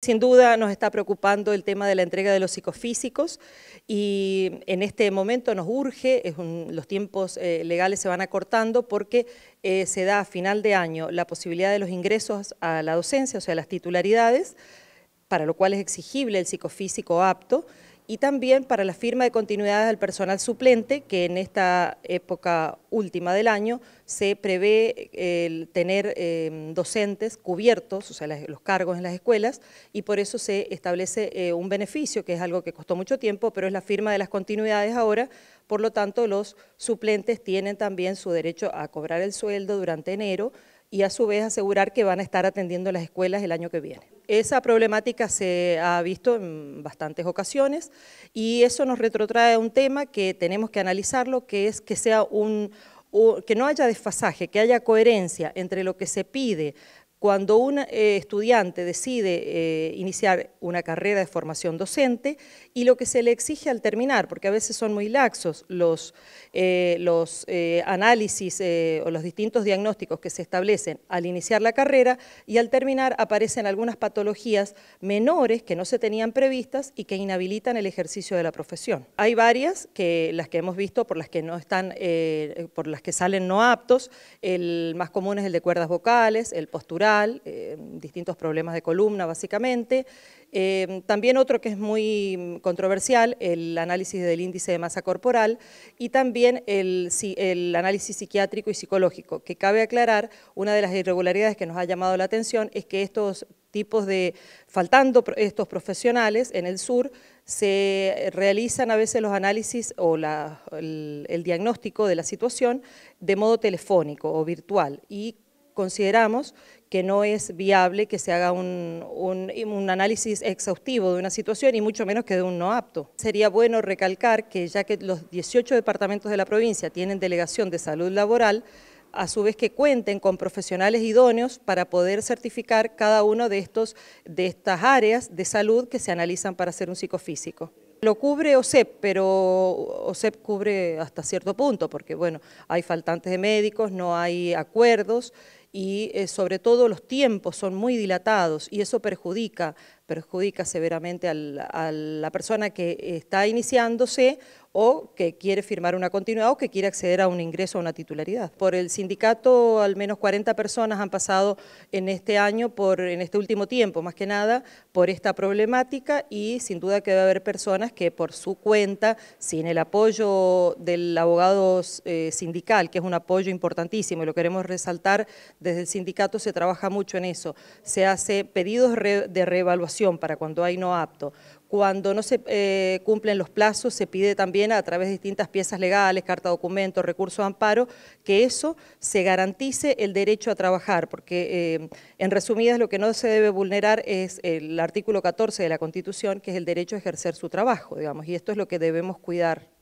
Sin duda nos está preocupando el tema de la entrega de los psicofísicos y en este momento nos urge, los tiempos eh, legales se van acortando porque eh, se da a final de año la posibilidad de los ingresos a la docencia, o sea, las titularidades, para lo cual es exigible el psicofísico apto, y también para la firma de continuidades del personal suplente, que en esta época última del año se prevé eh, tener eh, docentes cubiertos, o sea, los cargos en las escuelas, y por eso se establece eh, un beneficio, que es algo que costó mucho tiempo, pero es la firma de las continuidades ahora, por lo tanto los suplentes tienen también su derecho a cobrar el sueldo durante enero, y a su vez asegurar que van a estar atendiendo las escuelas el año que viene. Esa problemática se ha visto en bastantes ocasiones y eso nos retrotrae a un tema que tenemos que analizarlo, que es que sea un, que no haya desfasaje, que haya coherencia entre lo que se pide cuando un eh, estudiante decide eh, iniciar una carrera de formación docente y lo que se le exige al terminar, porque a veces son muy laxos los, eh, los análisis o los distintos diagnósticos que se establecen al iniciar la carrera y al terminar aparecen algunas patologías menores que no se tenían previstas y que inhabilitan el ejercicio de la profesión. Hay varias que las que hemos visto por las que no están, por las que salen no aptos, el más común es el de cuerdas vocales, el postural, eh, distintos problemas de columna básicamente. Eh, también otro que es muy controversial, el análisis del índice de masa corporal y también el, análisis psiquiátrico y psicológico, que cabe aclarar, una de las irregularidades que nos ha llamado la atención es que estos tipos de, faltando estos profesionales en el sur, se realizan a veces los análisis o el, el diagnóstico de la situación de modo telefónico o virtual y consideramos que no es viable que se haga un, análisis exhaustivo de una situación y mucho menos que de un no apto. Sería bueno recalcar que ya que los 18 departamentos de la provincia tienen delegación de salud laboral, a su vez que cuenten con profesionales idóneos para poder certificar cada uno de, de estas áreas de salud que se analizan para hacer un psicofísico. Lo cubre OSEP, pero OSEP cubre hasta cierto punto, porque bueno, hay faltantes de médicos, no hay acuerdos y eh, sobre todo los tiempos son muy dilatados y eso perjudica, perjudica severamente a la persona que está iniciándose o que quiere firmar una continuidad o que quiere acceder a un ingreso a una titularidad. Por el sindicato al menos 40 personas han pasado en este año, por, en este último tiempo más que nada, por esta problemática y sin duda que va a haber personas que por su cuenta, sin el apoyo del abogado eh, sindical, que es un apoyo importantísimo y lo queremos resaltar desde el sindicato se trabaja mucho en eso. Se hace pedidos de reevaluación para cuando hay no apto. Cuando no se eh, cumplen los plazos, se pide también a través de distintas piezas legales, carta documento, recurso de amparo, que eso se garantice el derecho a trabajar, porque eh, en resumidas lo que no se debe vulnerar es el artículo 14 de la Constitución, que es el derecho a ejercer su trabajo, digamos, y esto es lo que debemos cuidar.